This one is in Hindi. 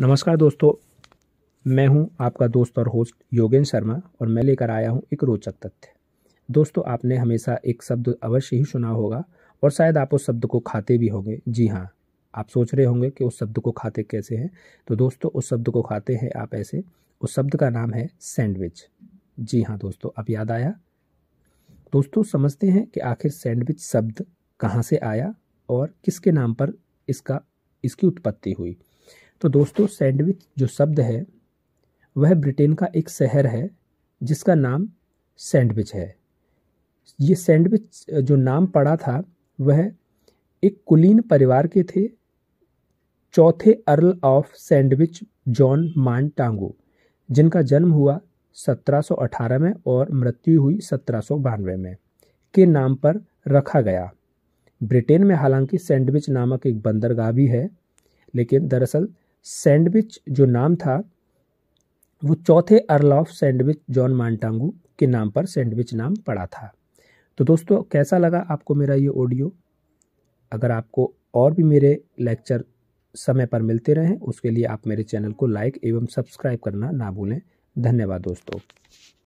नमस्कार दोस्तों मैं हूं आपका दोस्त और होस्ट योगेंद्र शर्मा और मैं लेकर आया हूं एक रोचक तथ्य दोस्तों आपने हमेशा एक शब्द अवश्य ही सुना होगा और शायद आप उस शब्द को खाते भी होंगे जी हाँ आप सोच रहे होंगे कि उस शब्द को खाते कैसे हैं तो दोस्तों उस शब्द को खाते हैं आप ऐसे उस शब्द का नाम है सैंडविच जी हाँ दोस्तों अब याद आया दोस्तों समझते हैं कि आखिर सैंडविच शब्द कहाँ से आया और किसके नाम पर इसका इसकी उत्पत्ति हुई तो दोस्तों सैंडविच जो शब्द है वह ब्रिटेन का एक शहर है जिसका नाम सैंडविच है ये सैंडविच जो नाम पड़ा था वह एक कुलीन परिवार के थे चौथे अर्ल ऑफ सैंडविच जॉन मान टांगो जिनका जन्म हुआ 1718 में और मृत्यु हुई सत्रह में के नाम पर रखा गया ब्रिटेन में हालांकि सैंडविच नामक एक बंदरगाह भी है लेकिन दरअसल सैंडविच जो नाम था वो चौथे earl of Sandwich John Montagu के नाम पर सैंडविच नाम पड़ा था तो दोस्तों कैसा लगा आपको मेरा ये ऑडियो अगर आपको और भी मेरे लेक्चर समय पर मिलते रहें उसके लिए आप मेरे चैनल को लाइक एवं सब्सक्राइब करना ना भूलें धन्यवाद दोस्तों